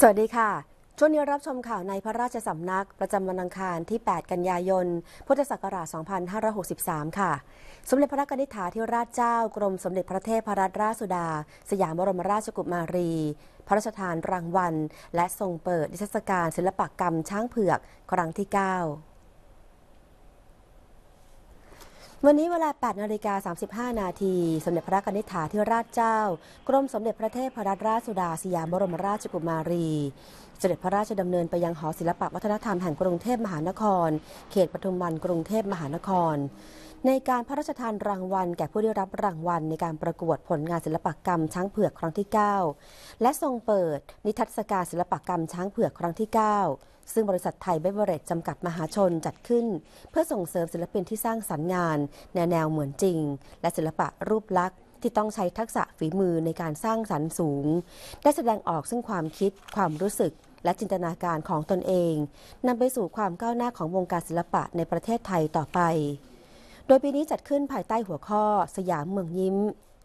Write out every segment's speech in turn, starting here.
สวัสดีค่ะ ช่วงนี้รับชมข่าวในพระราชสำนักประจำวันอังคารที่ 8 กันยายน พุทธศักราช 2563 ค่ะ สมเด็จพระนิธิถาธิราชเจ้า กรมสมเด็จพระเทพรัตนราชสุดา สยามบรมราชกุมารี พระราชทานรางวัล และทรงเปิดนิทรรศการศิลปกรรมช้างเผือกครั้งที่ 9วันนี้เวลา 8 นาฬิกา35 นาทีสมเด็จพระนิธิถาีิราชเจ้า กรมสมเด็จพระเทพรัตนราชสุดาสยามบรมราชกุมารี เสด็จพระราชดำเนินไปยังหอศิลปวัฒนธรรมแห่งกรุงเทพมหานคร เขตปทุมวันกรุงเทพมหานคร ในการพระราชทานรางวัลแก่ผู้ได้รับรางวัลในการประกวดผลงานศิลปกรรมช้างเผือกครั้งที่9และทรงเปิด นิทรรศการศิลปกรรมช้างเผือกครั้งที่9ซึ่งบริษัทไทยเบเวอร์เรจจำกัดมหาชนจัดขึ้น เพื่อส่งเสริมศิลปินที่สร้างสรรค์งาน แนวแนวเหมือนจริง และศิลปะรูปลักษณ์ที่ต้องใช้ทักษะฝีมือในการสร้างสรรค์สูง ได้แสดงออกซึ่งความคิดความรู้สึกและจินตนาการของตนเองนำไปสู่ความก้าวหน้าของวงการศิลปะในประเทศไทยต่อไป โดยปีนี้จัดขึ้นภายใต้หัวข้อสยามเมืองยิ้ม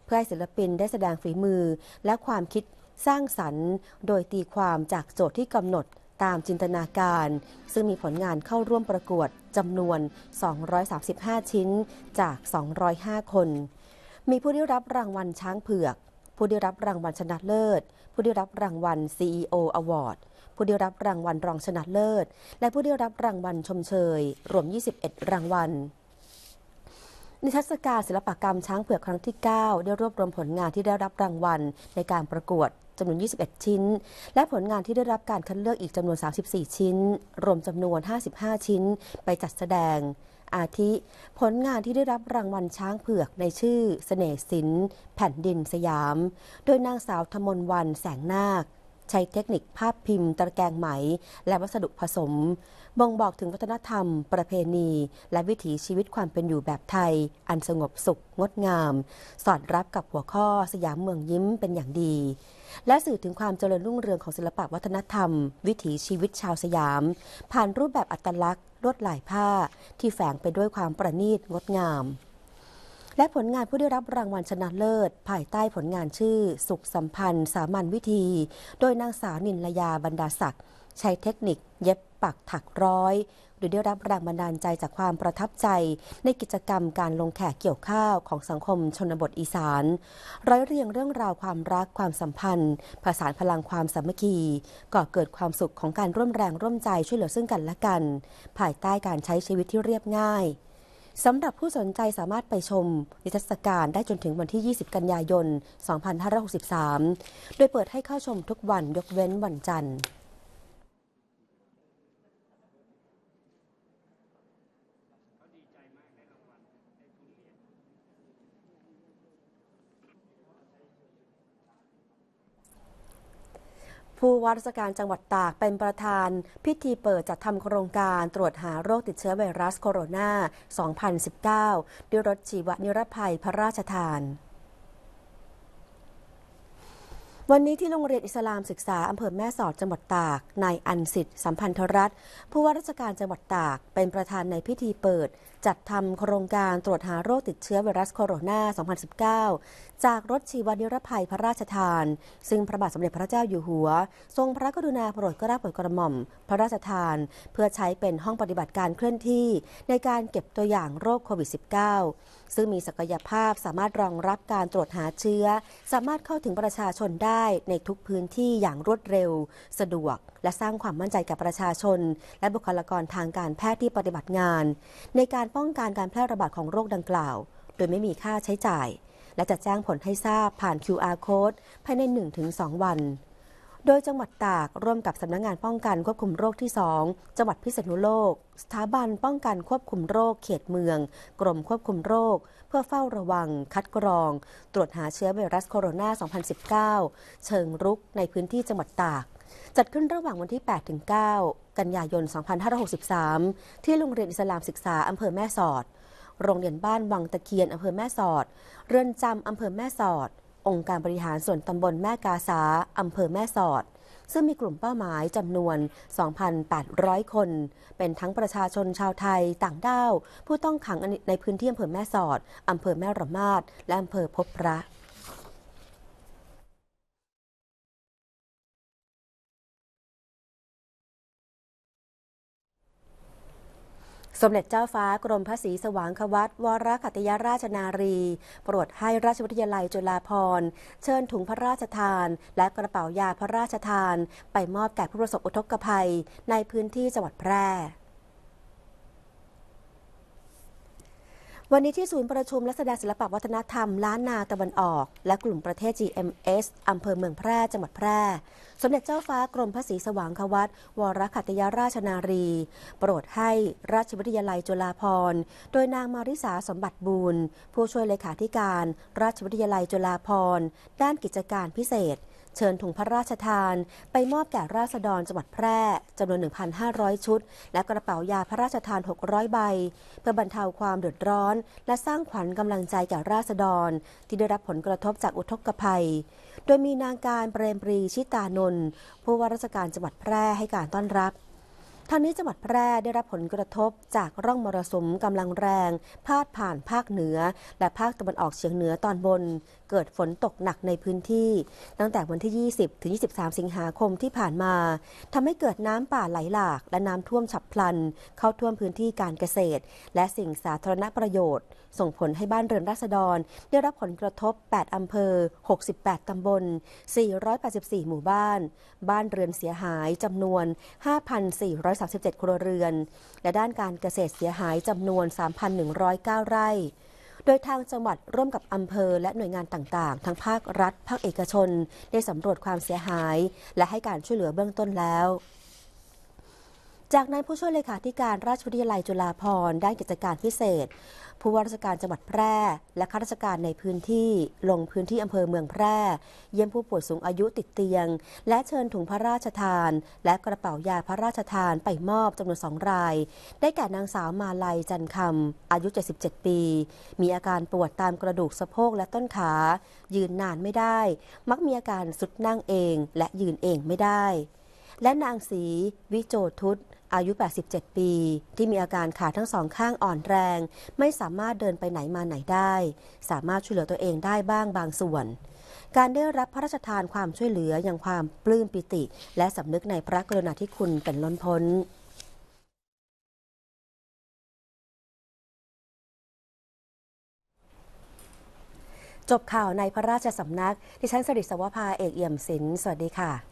เพื่อให้ศิลปินได้แสดงฝีมือและความคิดสร้างสรรค์ โดยตีความจากโจทย์ที่กำหนดตามจินตนาการซึ่งมีผลงานเข้าร่วมประกวดจำนวน 235 ชิ้นจาก 205 คน มีผู้ได้รับรางวัลช้างเผือก ผู้ได้รับรางวัลชนะเลิศ ผู้ได้รับรางวัล CEO Award ผู้ได้รับรางวัลรองชนะเลิศ และผู้ได้รับรางวัลชมเชย รวม 21 รางวัลนิทรรศการศิลปกรรมช้างเผือกครั้งที่ 9 ได้รวบรวมผลงานที่ได้รับรางวัลในการประกวดจำนวน 21 ชิ้น และผลงานที่ได้รับการคัดเลือกอีกจำนวน 34 ชิ้นรวมจำนวน 55 ชิ้นไปจัดแสดง อาทิ ผลงานที่ได้รับรางวัลช้างเผือกในชื่อสเสน่ห์ศิลป์แผ่นดินสยาม โดยนางสาวธมนวันแสงนาคใช้เทคนิคภาพพิมพ์ตะแกรงไหม และวัสดุผสม บ่งบอกถึงวัฒนธรรม ประเพณี และวิถีชีวิตความเป็นอยู่แบบไทย อันสงบสุขงดงาม สอดรับกับหัวข้อสยามเมืองยิ้มเป็นอย่างดี และสื่อถึงความเจริญรุ่งเรืองของศิลปะวัฒนธรรม วิถีชีวิตชาวสยาม ผ่านรูปแบบอัตลักษณ์ลวดลายผ้าที่แฝงไปด้วยความประณีตงดงามและผลงานผู้ได้รับรางวัลชนะเลิศภายใต้ผลงานชื่อ สุขสัมพันธ์ สามัญวิธี โดยนางสาวนินลยาบรรดาศักดิ์ใช้เทคนิคเย็บปักถักร้อยหรือได้รับแรงบันดาลใจจากความประทับใจ ในกิจกรรมการลงแขกเกี่ยวข้าวของสังคมชนบทอีสาน ร้อยเรียงเรื่องราวความรักความสัมพันธ์ผสานพลังความสามัคคีก่อเกิดความสุขของการร่วมแรงร่วมใจช่วยเหลือซึ่งกันและกันภายใต้การใช้ชีวิตที่เรียบง่ายสำหรับผู้สนใจสามารถไปชมนิทรรศการได้จนถึงวันที่ 20 กันยายน 2563โดยเปิดให้เข้าชมทุกวันยกเว้นวันจันทร์ผู้ว่าราชการจังหวัดตากเป็นประธานพิธีเปิดจัดทำโครงการตรวจหาโรคติดเชื้อไวรัสโคโรนา 2019ด้วยรถชีวนิรภัยพระราชทาน วันนี้ที่โรงเรียนอิสลามศึกษาอำเภอแม่สอดจังหวัดตาก นายอันสิทธิ์สัมพันธรัฐ ผู้ว่าราชการจังหวัดตากเป็นประธานในพิธีเปิด จัดทำโครงการตรวจหาโรคติดเชื้อไวรัสโคโรนา 2019จากรถชีวนิรภัยพระราชทาน ซึ่งพระบาทสมเด็จพระเจ้าอยู่หัว ทรงพระกรุณาโปรดกระโปรดกระหม่อมพระราชทาน เพื่อใช้เป็นห้องปฏิบัติการเคลื่อนที่ในการเก็บตัวอย่างโรคโควิด -19 ซึ่งมีศักยภาพสามารถรองรับการตรวจหาเชื้อ สามารถเข้าถึงประชาชนได้ในทุกพื้นที่อย่างรวดเร็ว สะดวกและสร้างความมั่นใจกับประชาชน และบุคลากรทางการแพทย์ที่ปฏิบัติงาน ในการป้องกันการแพร่ระบาดของโรคดังกล่าว โดยไม่มีค่าใช้จ่ายและจะแจ้งผลให้ทราบผ่าน QR code ภายใน 1-2 วัน โดยจังหวัดตาก ร่วมกับสำนักงงานป้องกันควบคุมโรคที่ 2 จังหวัดพิษณุโลก สถาบันป้องกันควบคุมโรคเขตเมือง กรมควบคุมโรค เพื่อเฝ้าระวัง คัดกรอง ตรวจหาเชื้อไวรัสโคโรนา 2019 เชิงรุกในพื้นที่จังหวัดตาก จัดขึ้นระหว่างวันที่ 8 9 กันยายน 2563 ที่โรงเรียนอิสลามศึกษาอำเภอแม่สอดโรงเรียนบ้านวังตะเคียนอำเภอแม่สอด เรือนจำอำเภอแม่สอด องค์การบริหารส่วนตำบลแม่กาสาอำเภอแม่สอด ซึ่งมีกลุ่มเป้าหมายจำนวน 2,800 คน เป็นทั้งประชาชนชาวไทยต่างด้าว ผู้ต้องขังในพื้นที่อำเภอแม่สอด อำเภอแม่ระมาด และอำเภอพบพระสมเด็จเจ้าฟ้ากรมพระศรีสว่างควัตวรคัตยราชนารีโปรดให้ราชวิทยาลัยจุฬาภรณ์ เชิญถุงพระราชทานและกระเป๋ายาพระราชทาน ไปมอบแก่ผู้ประสบอุทกภัยในพื้นที่จังหวัดแพร่วันนี้ที่ศูนย์ประชุมและแสดงศิลปวัฒนธรรมล้านนาตะวันออก และกลุ่มประเทศ GMS อำเภอเมืองแพร่จังหวัดแพร่ สมเด็จเจ้าฟ้ากรมพระศรีสว่างควัตวรคัตยาราชนารี โปรดให้ราชวิทยาลัยจุฬาภรณ์โดยนางมาริสาสมบัติบุญผู้ช่วยเลขาธิการ ราชวิทยาลัยจุฬาภรณ์ด้านกิจการพิเศษเชิญถุงพระราชทานไปมอบแก่ราษฎรจังหวัดแพร่จำนวน 1,500 ชุด และกระเป๋ายาพระราชทาน 600 ใบ เพื่อบรรเทาความเดือดร้อน และสร้างขวัญกำลังใจแก่ราษฎร ที่ได้รับผลกระทบจากอุทกภัย โดยมีนางการเปรมปรีชิตานนท์ผู้ว่าราชการจังหวัดแพร่ให้การต้อนรับทางนี้จังหวัดแพร่ได้รับผลกระทบจากร่องมรสุมกำลังแรงพาดผ่านภาคเหนือ และภาคตะวันออกเฉียงเหนือตอนบน เกิดฝนตกหนักในพื้นที่ ตั้งแต่วันที่ 20 ถึง 23 สิงหาคมที่ผ่านมาทำให้เกิดน้ำป่าไหลหลาก และน้ำท่วมฉับพลัน เข้าท่วมพื้นที่การเกษตร และสิ่งสาธารณประโยชน์ ส่งผลให้บ้านเรือนราษฎร ได้รับผลกระทบ 8อำเภอ 68ตำบล 484 หมู่บ้าน บ้านเรือนเสียหายจำนวน 5,400 3 7 ครัวเรือน และด้านการเกษตรเสียหายจำนวน 3,109 ไร่ โดยทางจังหวัด ร่วมกับอำเภอและหน่วยงานต่างๆ ทั้งภาค รัฐ ภาค เอกชน ได้สำรวจความเสียหาย และให้การช่วยเหลือเบื้องต้นแล้วจากนั้นผู้ช่วยเลขาธิการราชวิทยาลัยจุฬาภรณ์ด้านกิจการพิเศษ ผู้ว่าราชการจังหวัดแพร่ และข้าราชการในพื้นที่ลงพื้นที่อำเภอเมืองแพร่ เยี่ยมผู้ป่วยสูงอายุติดเตียง และเชิญถุงพระราชทาน และกระเป๋ายาพระราชทานไปมอบจำนวนสองราย ได้แก่นางสาวมาลัยจันคำ อายุ 77 ปี มีอาการปวดตามกระดูกสะโพกและต้นขายืนนานไม่ได้ มักมีอาการสุดนั่งเอง และยืนเองไม่ได้และนางศรีวิโจทุตอายุ 87 ปี ที่มีอาการขาทั้งสองข้างอ่อนแรงไม่สามารถเดินไปไหนมาไหนได้ สามารถช่วยเหลือตัวเองได้บ้างบางส่วน การได้รับพระราชทานความช่วยเหลืออย่างความปลื้มปิติ และสำนึกในพระกรุณาธิคุณเป็นล้นพ้น จบข่าวในพระราชสำนักดิฉันสริศวภาเอกเอี่ยมศิลป์สวัสดีค่ะ